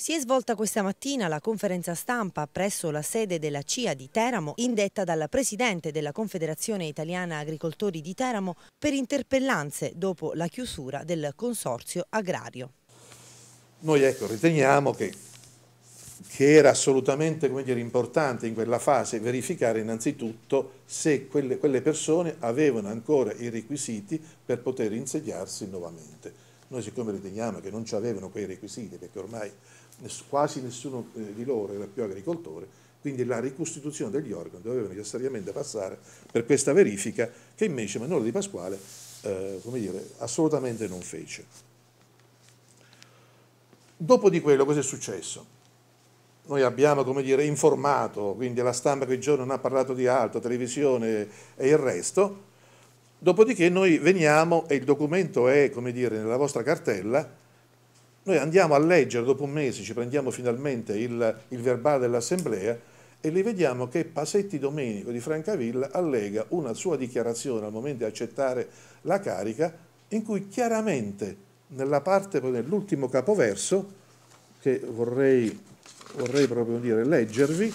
Si è svolta questa mattina la conferenza stampa presso la sede della CIA di Teramo, indetta dalla Presidente della Confederazione Italiana Agricoltori di Teramo per interpellanze dopo la chiusura del consorzio agrario. Noi ecco, riteniamo che, che era assolutamente dire, importante in quella fase verificare innanzitutto se quelle, quelle persone avevano ancora i requisiti per poter insediarsi nuovamente noi siccome riteniamo che non ci avevano quei requisiti, perché ormai quasi nessuno eh, di loro era più agricoltore, quindi la ricostituzione degli organi doveva necessariamente passare per questa verifica che invece Manolo di Pasquale eh, dire, assolutamente non fece. Dopo di quello cosa è successo? Noi abbiamo dire, informato, quindi la stampa quei giorno non ha parlato di altro, televisione e il resto, Dopodiché noi veniamo, e il documento è, come dire, nella vostra cartella, noi andiamo a leggere dopo un mese, ci prendiamo finalmente il, il verbale dell'assemblea e li vediamo che Pasetti Domenico di Francavilla allega una sua dichiarazione al momento di accettare la carica in cui chiaramente nella parte, nell'ultimo capoverso, che vorrei, vorrei proprio dire leggervi,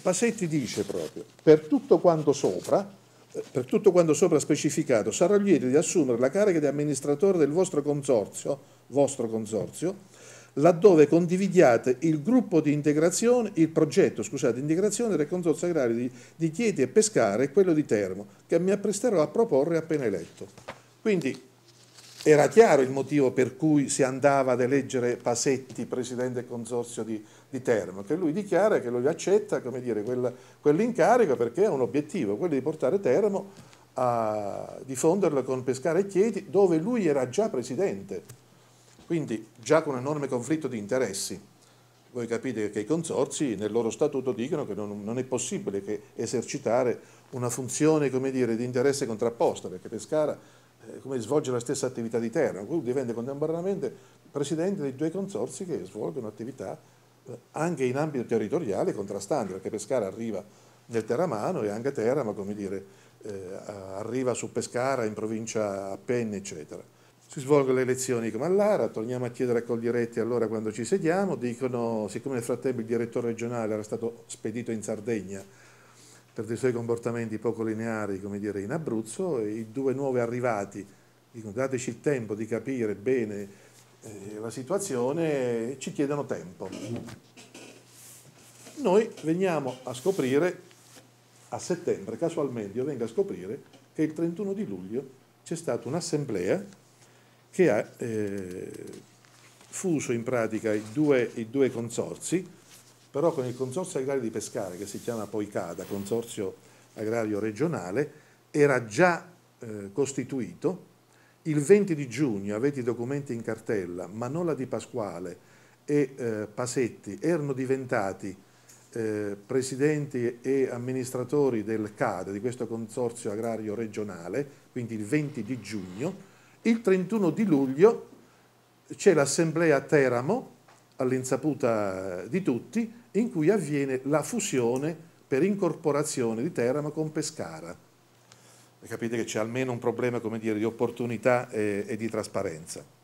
Passetti dice proprio, per tutto quanto sopra, eh, per tutto quanto sopra specificato, sarò lieto di assumere la carica di amministratore del vostro consorzio, vostro consorzio laddove condividiate il gruppo di integrazione, il progetto scusate, di integrazione del consorzio agrario di, di Chieti e Pescare e quello di Termo, che mi appresterò a proporre appena eletto. Quindi era chiaro il motivo per cui si andava ad eleggere Pasetti, presidente del consorzio di, di Termo, che lui dichiara che lui accetta quell'incarico perché ha un obiettivo, quello di portare Termo a diffonderlo con Pescara e Chieti, dove lui era già presidente, quindi già con un enorme conflitto di interessi. Voi capite che i consorzi nel loro statuto dicono che non, non è possibile esercitare una funzione dire, di interesse contrapposta, perché Pescara eh, come svolge la stessa attività di terra, diventa contemporaneamente presidente dei due consorsi che svolgono attività eh, anche in ambito territoriale contrastanti, perché Pescara arriva nel Terramano e anche Teramo, come dire, eh, arriva su Pescara, in provincia Appenne, eccetera. Si svolgono le elezioni come all'Ara, torniamo a chiedere a Coldiretti allora quando ci sediamo, dicono, siccome nel frattempo il direttore regionale era stato spedito in Sardegna per dei suoi comportamenti poco lineari come dire, in Abruzzo, e i due nuovi arrivati, dicono dateci il tempo di capire bene eh, la situazione, ci chiedono tempo. Noi veniamo a scoprire a settembre, casualmente io vengo a scoprire che il 31 di luglio c'è stata un'assemblea che ha eh, fuso in pratica i due, i due consorsi, però con il Consorzio Agrario di Pescara, che si chiama poi CADA, Consorzio Agrario Regionale, era già eh, costituito. Il 20 di giugno avete i documenti in cartella, Manola di Pasquale e eh, Pasetti erano diventati eh, presidenti e amministratori del CADA, di questo consorzio agrario regionale, quindi il 20 di giugno, il 31 di luglio c'è l'assemblea a Teramo, all'insaputa eh, di tutti, in cui avviene la fusione per incorporazione di Teramo con Pescara. Capite che c'è almeno un problema dire, di opportunità e, e di trasparenza.